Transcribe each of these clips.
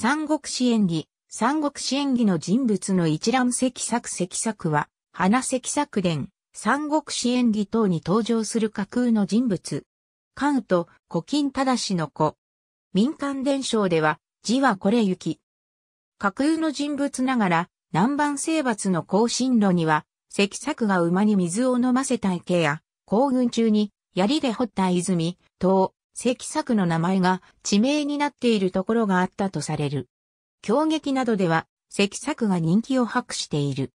三国志演義、三国志演義の人物の一覧積作積作は、花積作伝、三国志演義等に登場する架空の人物。関羽と古今正の子。民間伝承では、字はこれ行き。架空の人物ながら、南蛮征伐の行進路には、積作が馬に水を飲ませた池や、行軍中に槍で掘った泉、塔、石作の名前が地名になっているところがあったとされる。狂劇などでは、石作が人気を博している。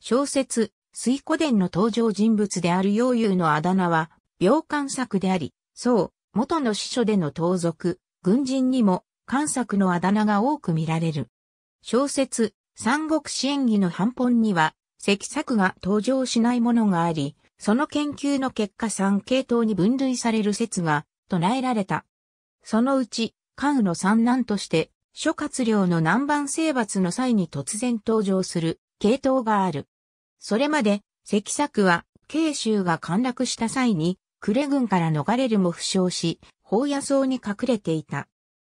小説、水古伝の登場人物である楊友のあだ名は、病観作であり、そう、元の司書での盗賊、軍人にも、観作のあだ名が多く見られる。小説、三国志演技の半本には、石作が登場しないものがあり、その研究の結果3系統に分類される説が捉えられた。そのうち、関羽の三男として、諸葛亮の南蛮征伐の際に突然登場する系統がある。それまで、関作は、慶州が陥落した際に、呉軍から逃れるも負傷し、宝野草に隠れていた。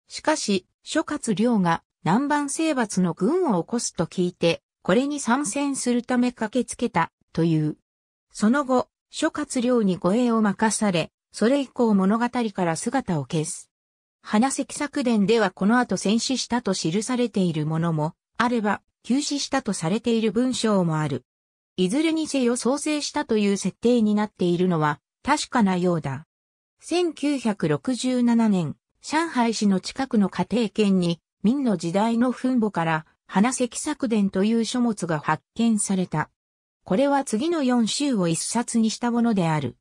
しかし、諸葛亮が南蛮征伐の軍を起こすと聞いて、これに参戦するため駆けつけた、という。その後、諸葛亮に護衛を任され、それ以降物語から姿を消す。花関作伝ではこの後戦死したと記されているものも、あれば、休止したとされている文章もある。いずれにせよ創生したという設定になっているのは確かなようだ。1967年、上海市の近くの家庭圏に、明の時代の墳墓から、花石作伝という書物が発見された。これは次の4週を一冊にしたものである。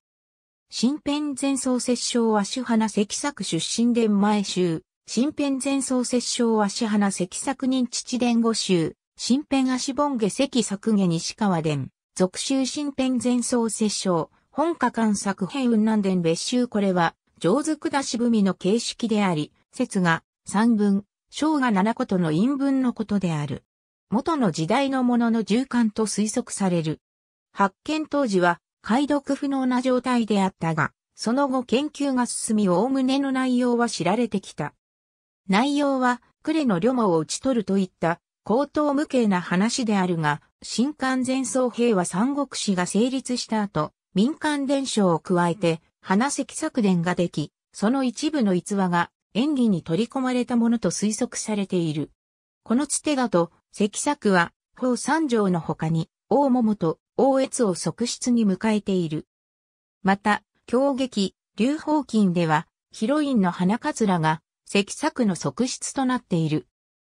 新編前奏摂症は主花関作出身伝前集。新編前奏摂症は主花関作人父伝五集。新編足本下関作下西川伝。俗集新編前奏摂症。本家間作編雲南伝別集これは、上手下し文の形式であり、説が三文、章が七個との陰文のことである。元の時代のものの循環と推測される。発見当時は、解読不能な状態であったが、その後研究が進みおおむねの内容は知られてきた。内容は、クレの旅網を打ち取るといった、高等無形な話であるが、新刊前総兵は三国志が成立した後、民間伝承を加えて、花石作伝ができ、その一部の逸話が演技に取り込まれたものと推測されている。このつてだと、石作は、法三条の他に、大桃と大越を側室に迎えている。また、狂劇、流宝金では、ヒロインの花桂が、関作の側室となっている。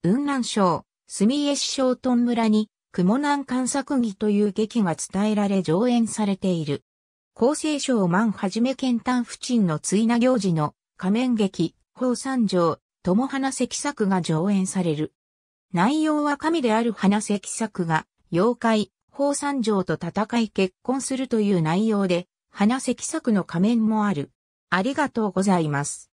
雲南省、住江市小頓村に、雲南観作儀という劇が伝えられ上演されている。厚生省万はじめ県丹府鎮の追名行事の仮面劇、宝三条、友花関作が上演される。内容は神である花関作が、妖怪、宝山城と戦い結婚するという内容で、花関作の仮面もある。ありがとうございます。